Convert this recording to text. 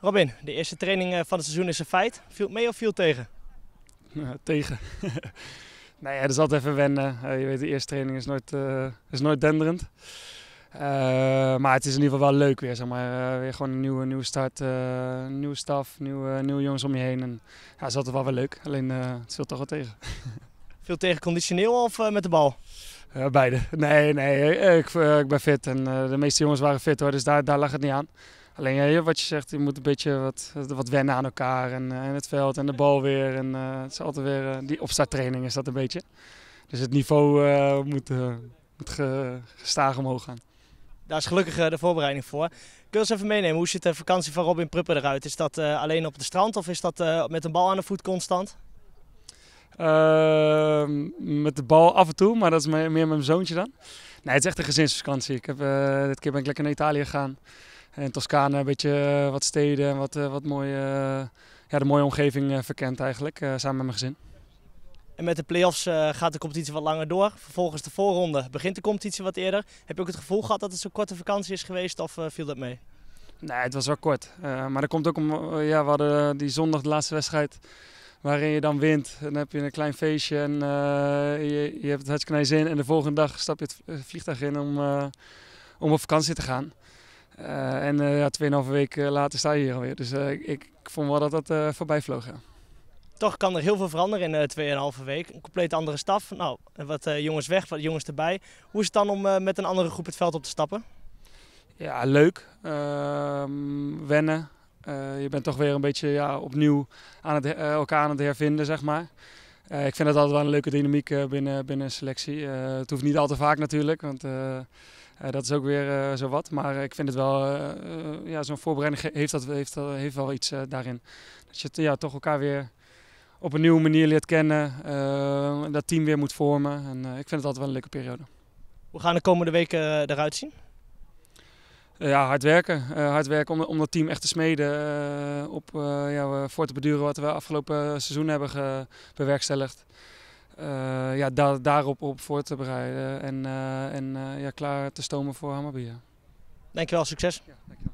Robin, de eerste training eh, van het seizoen is een feit. Viel mee of viel tegen? tegen. Nee, nou dat is altijd even wennen. Eh, je weet, de eerste training is nooit, eh, is nooit denderend. maar het is in ieder geval wel leuk weer. Zeg maar. weer gewoon een nieuwe, nieuwe start, nieuwe staf, nieuwe, nieuwe jongens om je heen. En, ja, het is altijd wel weer leuk. Alleen het viel toch wel tegen. Veel tegen conditioneel of met de bal? Uh, beide. Nee, nee. Ik, ik ben fit en de meeste jongens waren fit hoor, dus daar, daar lag het niet aan. Alleen ja, wat je zegt, je moet een beetje wat, wat wennen aan elkaar en, eh, het veld en de bal weer. En eh, het is altijd weer, eh, die opstarttraining is dat een beetje. Dus het niveau moet, moet gestaag omhoog gaan. Daar is gelukkig de voorbereiding voor. Kun je ons even meenemen, hoe ziet de vakantie van Robin Prupper eruit? Is dat alleen op de strand of is dat met een bal aan de voet constant? Ehm, met de bal af en toe, maar dat is meer met mijn zoontje dan. Nee, het is echt een gezinsvakantie. Ik heb, dit keer ben ik lekker naar Italië gegaan. En Toscane een beetje eh, wat steden en wat, eh, wat mooie, eh, ja, de mooie omgeving verkend eigenlijk, samen met mijn gezin. En met de play-offs gaat de competitie wat langer door. Vervolgens de voorronde begint de competitie wat eerder. Heb je ook het gevoel gehad dat het zo'n korte vakantie is geweest of viel dat mee? Nee, het was wel kort. maar dat komt ook om, ja, we die zondag de laatste wedstrijd waarin je dan wint. Dan heb je een klein feestje en je, je, hebt het hartstikke naar zin. En de volgende dag stap je het vliegtuig in om, om op vakantie te gaan. Eh, en uh, ja, 2,5 week eh, later sta je hier alweer. Dus ik, vond wel dat dat voorbij vloog. Ja. Toch kan er heel veel veranderen in 2,5 week. Een compleet andere staf. Nou, wat jongens weg, wat jongens erbij. Hoe is het dan om met een andere groep het veld op te stappen? Ja, leuk. Ehm, wennen. je bent toch weer een beetje ja, opnieuw aan het, elkaar aan het hervinden, zeg maar. ik vind dat altijd wel een leuke dynamiek binnen, binnen een selectie. het hoeft niet al te vaak natuurlijk, want eh, dat is ook weer eh, zo wat. Maar eh, ik vind het wel, ja, zo'n voorbereiding heeft, dat, heeft, heeft wel iets daarin. Dat je ja, toch elkaar weer op een nieuwe manier leert kennen. dat team weer moet vormen. En ik vind het altijd wel een leuke periode. Hoe gaan de komende weken eruit zien? Ja, hard werken. hard werken om, om dat team echt te smeden. op, ja, voor te beduren wat we afgelopen seizoen hebben bewerkstelligd. Eh, ja, da daarop op voor te bereiden en, eh, en eh, ja, klaar te stomen voor Hamabia. Dankjewel, succes. Ja, dankjewel.